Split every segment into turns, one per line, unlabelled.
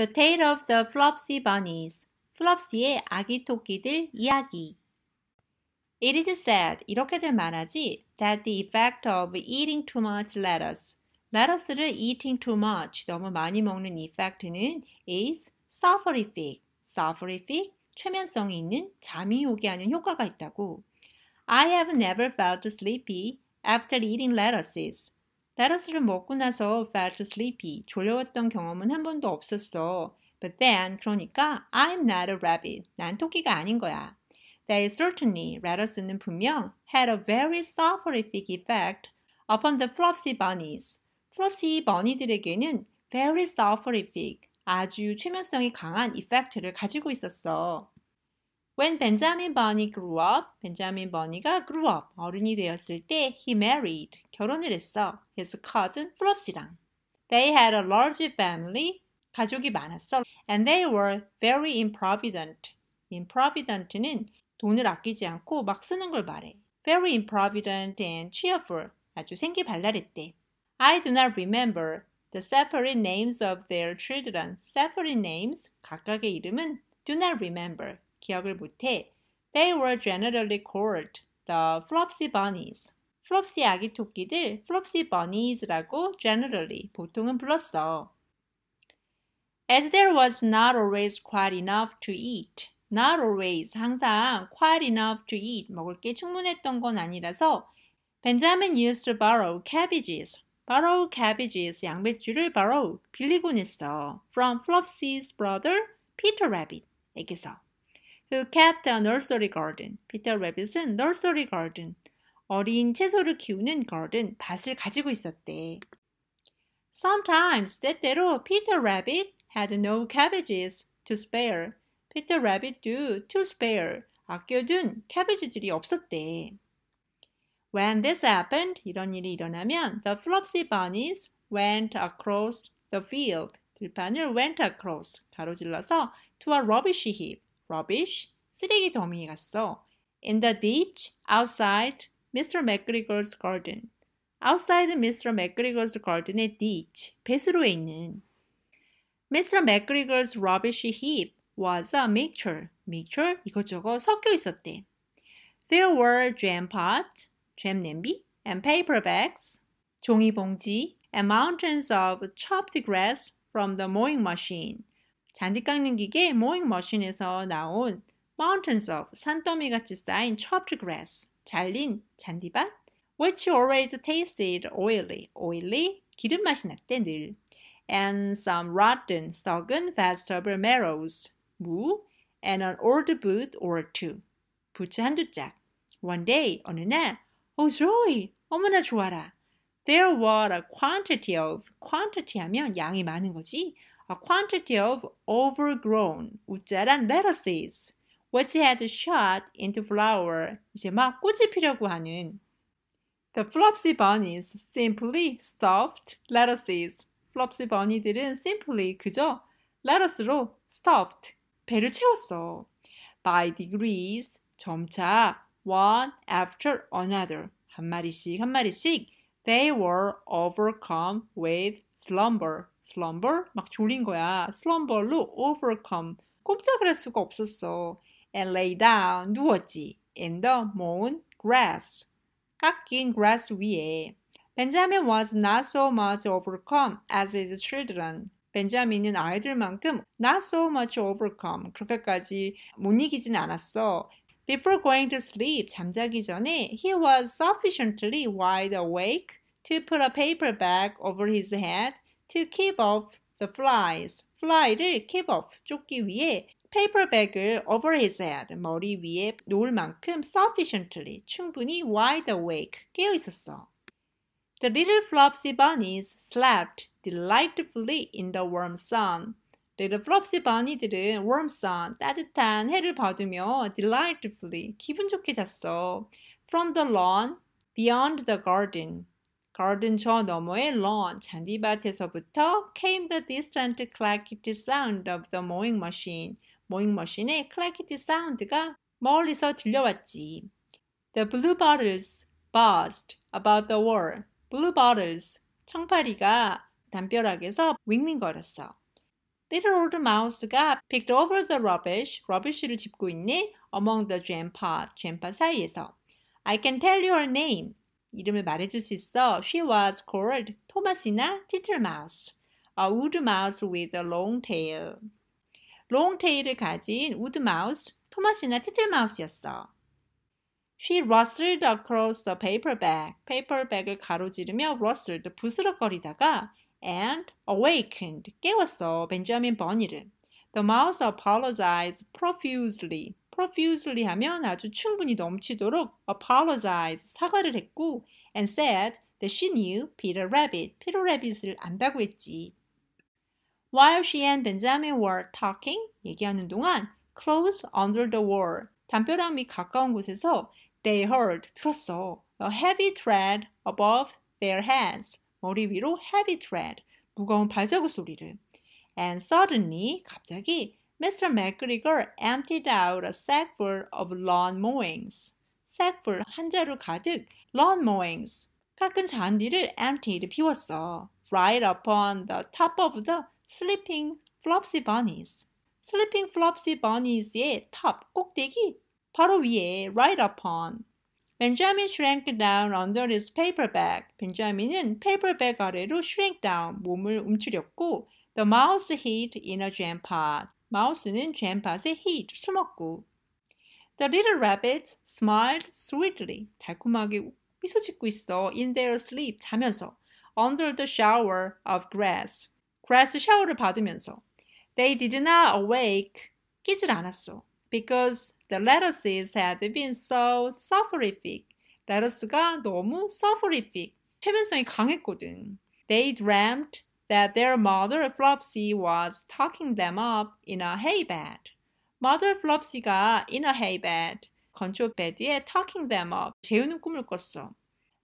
The Tale of the Flopsy Bunnies. 플롭시의 아기 토끼들 이야기. It is said, 이렇게들 말하지, that the effect of eating too much lettuce. 레터스를 eating too much, 너무 많이 먹는 effect는 is soporific. soporific, 최면성이 있는 잠이 오게 하는 효과가 있다고. I have never felt sleepy after eating lettuces. 레터스를 먹고 나서 felt sleepy, 졸려왔던 경험은 한 번도 없었어. But then, 그러니까 I'm not a rabbit. 난 토끼가 아닌 거야. They certainly, 레터스는 분명 had a very soporific effect upon the flopsy bunnies. flopsy bunny들에게는 very soporific, 아주 최면성이 강한 effect를 가지고 있었어. When Benjamin Bonney grew up, Benjamin Bonney가 grew up, 어른이 되었을 때 he married, 결혼을 했어. his cousin Flops랑. They had a large family, 가족이 많았어. And they were very improvident. improvident는 돈을 아끼지 않고 막 쓰는 걸 말해. Very improvident and cheerful, 아주 생기 발랄했대. I do not remember the separate names of their children. separate names, 각각의 이름은 do not remember, 기억을 못해 They were generally called the Flopsy Bunnies. 플롭시 아기 토끼들 플롭시 bunnies라고 generally 보통은 불렀어. As there was not always quite enough to eat. Not always 항상 quite enough to eat 먹을 게 충분했던 건 아니라서 Benjamin used to borrow cabbages. borrow cabbages 양배추를 borrow 빌리곤 했어. from Flopsy's brother Peter Rabbit에게서. who kept a nursery garden. Peter Rabbit,은 nursery garden, 어린 채소를 키우는 garden, 밭을 가지고 있었대. Sometimes, 때때로 Peter Rabbit had no cabbages to spare. Peter Rabbit do to spare, 아껴둔 캐비지들이 없었대. When this happened, 이런 일이 일어나면 the Flopsy Bunnies went across the field. 들판을 went across, 가로질러서 to a rubbish heap, rubbish, 쓰레기 더미에 갔어. In the ditch outside Mr. McGregor's garden. outside Mr. McGregor's garden의 ditch, 배수로에 있는 Mr. McGregor's rubbish heap was a mixture. mixture 이것저것 섞여 있었대. There were jam pot, s j a 잼 냄비, and paper bags, 종이 봉지, and mountains of chopped grass from the mowing machine. 잔디 깎는 기계 모잉 머신에서 나온 mountains of 산더미 같이 쌓인 chopped grass 잘린 잔디밭 which always tasted oily oily 기름 맛이 났대 늘 and some rotten 썩은 vegetable marrows 무 and an old boot or two 부츠 한두 짝 One day 어느 날 Oh joy 어머나 좋아라 There were a quantity of quantity 하면 양이 많은 거지 a quantity of overgrown, and lettuces, which had shot into flower, 이제 막 꽃이 피려고 하는 The flopsy bunnies simply stuffed lettuces. flopsy bunny들은 simply 그저 lettuce로 stuffed, 배를 채웠어. By degrees, 점차 one after another, 한 마리씩 한 마리씩 they were overcome with slumber. slumber 막 졸린 거야. slumber로 overcome 꼼짝을 할 수가 없었어. and lay down 누웠지. in the mown grass 깎인 grass 위에. Benjamin was not so much overcome as his children. 벤자민은 아이들만큼 not so much overcome 그렇게까지 못 이기진 않았어. Before going to sleep 잠자기 전에 he was sufficiently wide awake to put a paper bag over his head to keep off the flies. fly를 keep off 쫓기 위해 bag을 over his head 머리 위에 놓을 만큼 sufficiently 충분히 wide awake 깨어 있었어. The little flopsy bunnies slept delightfully in the warm sun. Little flopsy bunny들은 warm sun 따뜻한 해를 받으며 delightfully 기분 좋게 잤어. From the lawn beyond the garden 가든 저 너머의 lawn, 잔디밭에서부터 came the distant clackety sound of the mowing machine. 모잉 머신의 clackety sound가 멀리서 들려왔지. The blue bottles buzzed about the wall. Blue bottles, 청파리가 담벼락에서 윙윙거렸어. Little old mouse가 picked over the rubbish, rubbish를 짚고 있니? Among the jam pot, jam pot 사이에서. I can tell your name. 이름을 말해줄 수 있어. She was called 토마스나 티틀마우스. A woodmouse with a long tail. long tail을 가진 우드마우스, 토마스나 티틀마우스였어. She rustled across the paper bag. 페이퍼백을 가로지르며 rustled, 부스럭거리다가 and awakened, 깨웠어. 벤자민 버니를. The mouse apologized profusely. profusely 하면 아주 충분히 넘치도록 apologized 사과를 했고 and said that she knew Peter Rabbit, 피터 래빗을 안다고 했지. While she and Benjamin were talking, 얘기하는 동안 close under the wall, 담벼락이 가까운 곳에서 they heard, 들었어. A heavy tread above their heads, 머리 위로 heavy tread, 무거운 발자국 소리를. And suddenly, 갑자기 Mr. McGregor emptied out a sack f u l of lawn mowings. sack f u l 한 자루 가득 lawn mowings 깎은 잔디를 emptied 비웠어. right upon the top of the sleeping flopsy bunnies. sleeping flopsy bunnies의 top 꼭대기 바로 위에 right upon Benjamin shrank down under his paper bag. 벤자민은 paper bag 아래로 shrink down 몸을 움츠렸고 the mouse hid in a jam pot. 마우스는 밭에 heat 숨었고 The little rabbits smiled sweetly. 달콤하게 미소 짓고 있어. In their sleep 자면서 under the shower of grass. grass 샤워를 받으면서 They did not awake 깨질 않았어. Because the lettuces had been so soporific. 레터스가 너무 soporific. 최면성이 강했거든. They dreamt that their mother Flopsy was t a l k i n g them up in a hay bed. Mother Flopsy가 in a hay bed, 건조 베드에 t a l k i n g them up, 재우는 꿈을 꿨어.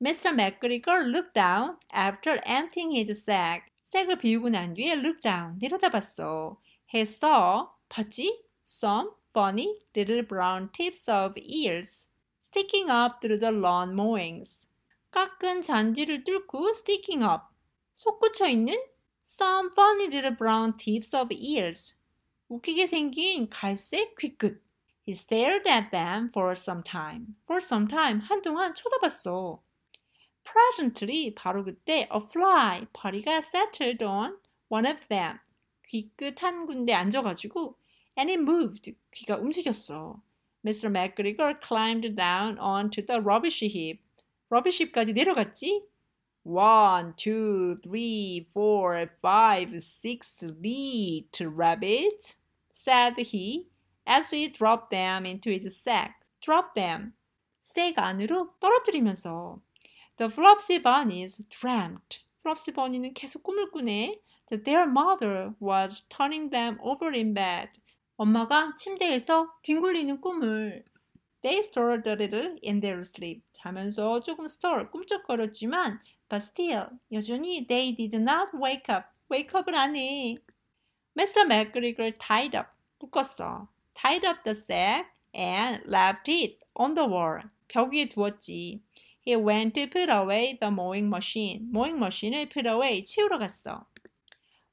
Mr. McGregor looked down after emptying his sack. 쌔을 비우고 난 뒤에 look down, 내려다봤어. He saw, 봤지? Some funny little brown tips of ears sticking up through the lawn mowings. 깎은 잔디를 뚫고 sticking up. 솟구쳐 있는 some funny little brown tips of ears. 웃기게 생긴 갈색 귀끝. He stared at them for some time. For some time 한동안 쳐다봤어. Presently 바로 그때 a fly 파리가 settled on one of them. 귀끝 한 군데 앉아가지고 and it moved 귀가 움직였어. Mr. McGregor climbed down onto the rubbish heap. rubbish heap까지 내려갔지. One, two, three, four, five, six lead rabbits, said he as he dropped them into his sack. Drop them. 색 안으로 떨어뜨리면서 The Flopsy Bunnies dreamt. Flopsy Bunny는 계속 꿈을 꾸네. That their mother was turning them over in bed. 엄마가 침대에서 뒹굴리는 꿈을 They stirred a little in their sleep. 자면서 조금 stir, 꿈쩍거렸지만 But still, 여전히 they did not wake up. wake up을 안 해. Mr. McGregor tied up, 묶었어. tied up the sack and left it on the wall. 벽 위에 두었지. He went to put away the mowing machine. mowing machine을 put away, 치우러 갔어.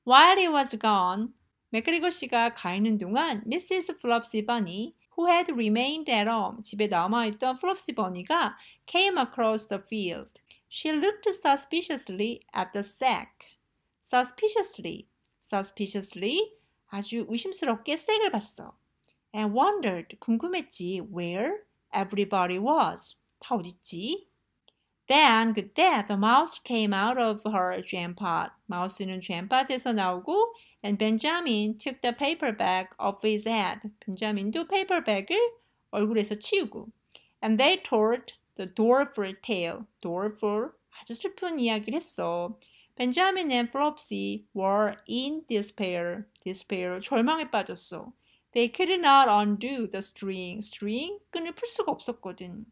While he was gone, 맥그리거 씨가 가 있는 동안 Mrs. Flopsy Bunny, who had remained at home, 집에 남아있던 Flopsy Bunny가 came across the field, She looked suspiciously at the sack. Suspiciously, suspiciously 아주 의심스럽게 쌔을 봤어. And wondered, 궁금했지, where everybody was. 다 어딨지? Then, 그때 the mouse came out of her jam pot. 마우스는 pot에서 나오고 and Benjamin took the paper bag off his head. 벤자민도 bag을 얼굴에서 치우고 and they toured The Doleful Tale, Doleful 아주 슬픈 이야기를 했어. Benjamin and Flopsy were in despair, despair 절망에 빠졌어. They could not undo the string, string 끈을 풀 수가 없었거든.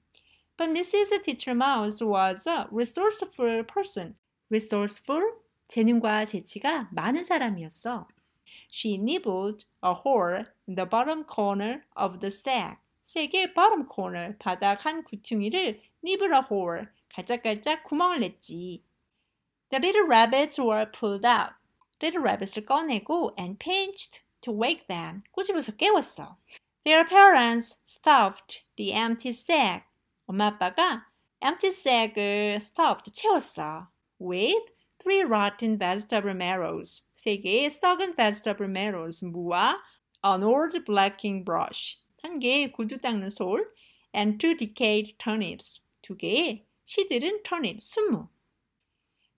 But Mrs. t i t t e m o u s e was a resourceful person. resourceful 재능과 재치가 많은 사람이었어. She nibbled a hole in the bottom corner of the sack. 세게 bottom corner, 바닥 한 구퉁이를 nibble a hole, 갈짝갈짝 구멍을 냈지. The little rabbits were pulled out. Little rabbits를 꺼내고 and pinched to wake them. 꼬집어서 깨웠어. Their parents stuffed the empty sack. 엄마 아빠가 empty sack을 stuffed 채웠어. With three rotten vegetable marrows. 세 개의 썩은 vegetable marrows 무와 an old blacking brush. 한 개의 구두 닦는 솔 and two decayed turnips 두 개의 시들은 turnip 순무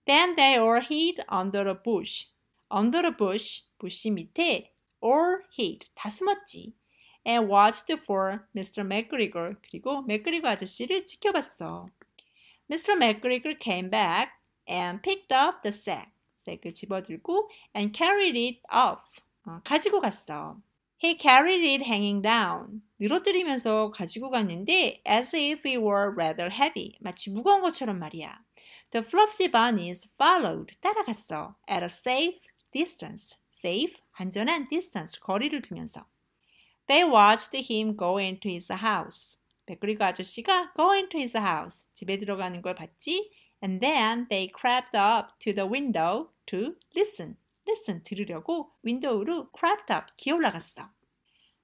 Then they are hid under a bush. Under a bush, 부시 밑에 or hid, 다 숨었지. And watched for Mr. McGregor, 그리고 맥그리거 아저씨를 지켜봤어. Mr. McGregor came back and picked up the sack, 을 집어들고 and carried it off, 어, 가지고 갔어. He carried it hanging down. 늘어뜨리면서 가지고 갔는데 as if it were rather heavy. 마치 무거운 것처럼 말이야. The flopsy bunnies followed. 따라갔어. At a safe distance. safe, 안전한 distance, 거리를 두면서. They watched him go into his house. 그리고 아저씨가 go into his house, 집에 들어가는 걸 봤지. And then they crept up to the window to listen. 레슨 들으려고 윈도우로 crept up 기어올라갔어.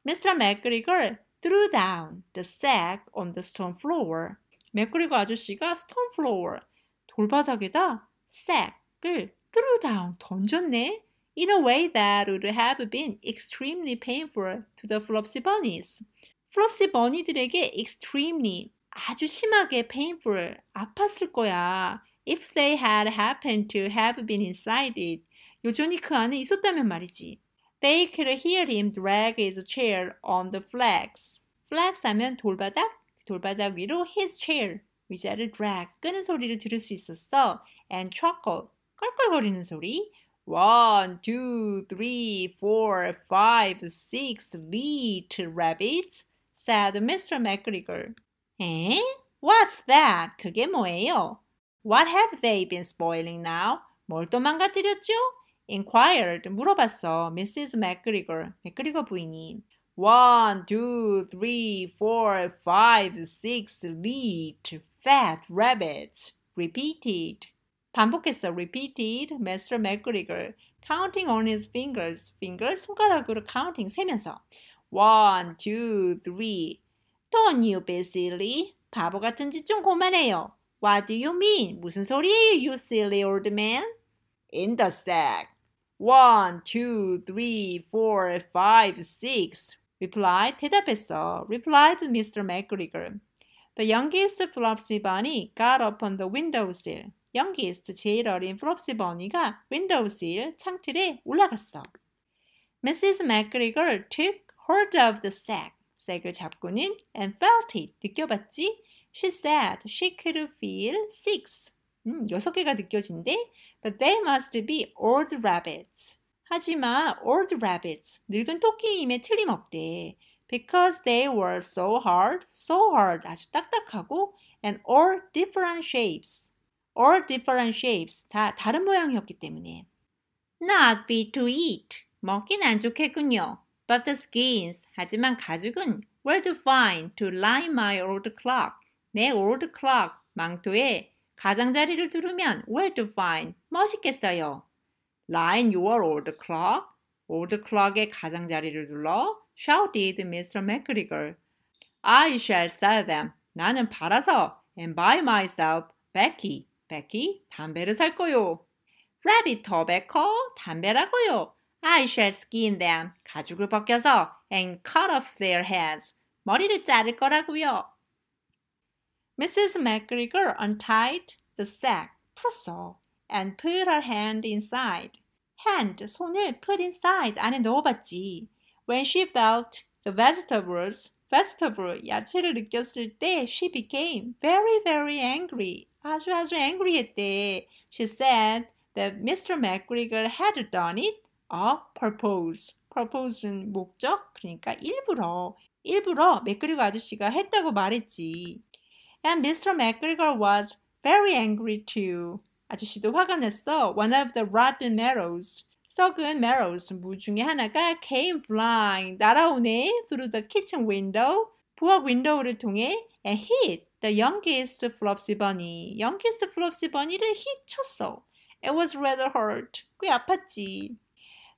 Mr. McGregor threw down the sack on the stone floor. 맥그리거 아저씨가 stone floor, 돌바닥에다 sack을 threw down, 던졌네. In a way that would have been extremely painful to the Flopsy Bunnies. Flopsy Bunny들에게 extremely, 아주 심하게 painful, 아팠을 거야. If they had happened to have been inside it, 여전히 그 안에 있었다면 말이지. They could hear him drag his chair on the flags. flags 하면 돌바닥, 돌바닥 위로 his chair, 의자를 drag, 끄는 소리를 들을 수 있었어. and chuckle, 껄껄거리는 소리. One, two, three, four, five, six little rabbits, said Mr. McGregor. Eh? What's that? 그게 뭐예요? What have they been spoiling now? 뭘또 망가뜨렸죠? inquired, 물어봤어. Mrs. 맥그리거, McGregor, One, two, three, four, five, six, lead, fat rabbits. Repeated. 반복했어. Repeated, Mr. McGregor. Counting on his fingers. Fingers, 손가락으로 counting, 세면서. One, two, three. Don't you be silly. 바보 같은지 좀 그만해요. What do you mean? 무슨 소리예요, you silly old man? In the sack. One, two, three, four, five, six. Replied Tedapeso. replied Mr. McGregor. The youngest Flopsy Bunny got up on the windowsill. youngest, 제일 어린 Flopsy Bunny가 windowsill, 창틀에 올라갔어. Mrs. McGregor took hold of the sack. 쌔을 잡고는 and felt it, 느껴봤지? She said she could feel six. 음, 여섯 개가 느껴진대. But they must be old rabbits. 하지만 old rabbits, 늙은 토끼임에 틀림없대. Because they were so hard, so hard, 아주 딱딱하고 and all different shapes. all different shapes, 다 다른 모양이었기 때문에. Not be to eat, 먹긴 안 좋겠군요. But the skins, 하지만 가죽은 were to find to line my old clock, 내 old clock, 망토에 가장자리를 두르면 where to find 멋있겠어요. Line your old clock. old clock의 가장자리를 눌러 shouted Mr. McGregor. I shall sell them. 나는 팔아서 and buy myself Becky. Becky 담배를 살 거요. Rabbit tobacco 담배라고요. I shall skin them. 가죽을 벗겨서 and cut off their heads. 머리를 자를 거라고요. Mrs. McGregor untied the sack, 풀었어, and put her hand inside. Hand, 손을 put inside 안에 넣어봤지. When she felt the vegetables, vegetable, 야채를 느꼈을 때 she became very very angry. 아주 아주 angry했대. She said that Mr. McGregor had done it on purpose. purpose는 목적, 그러니까 일부러. 일부러 맥그리고 아저씨가 했다고 말했지. And Mr. McGregor was very angry too. 아저씨도 화가 났어. One of the rotten marrows. 썩은 marrows 무 중에 하나가 came flying 날아오네 through the kitchen window 부엌 윈도우를 통해 and hit the youngest Flopsy bunny. youngest Flopsy bunny를 히쳤어. It was rather hurt. 꽤 아팠지.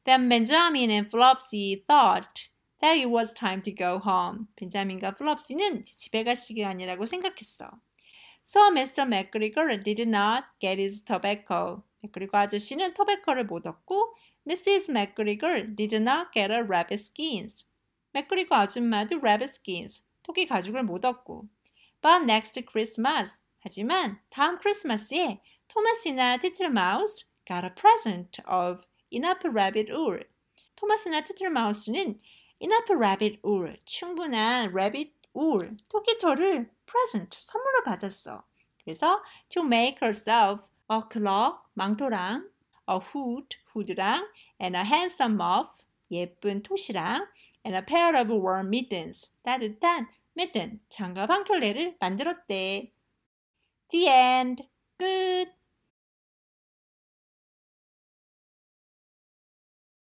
Then Benjamin and Flopsy thought that it was time to go home. 벤자민과 플롭시는 집에 갈 시간이라고 생각했어. So Mr. McGregor did not get his tobacco. 그리고 아저씨는 토베커를 못 얻고 Mrs. McGregor did not get a rabbit skins. 맥그리거 아줌마도 rabbit skins, 토끼 가죽을 못 얻고 But next Christmas, 하지만 다음 크리스마스에 토마스나 티틀마우스 got a present of enough rabbit wool. 토마스나 티틀마우스는 enough rabbit wool, 충분한 rabbit wool, 토끼털을 present, 선물로 받았어. 그래서 to make herself a clock, 망토랑 a hood, hood랑 and a handsome muff, 예쁜 토시랑 and a pair of warm mittens, 따뜻한 mitten, 장갑 한 켤레를 만들었대. The end. 끝.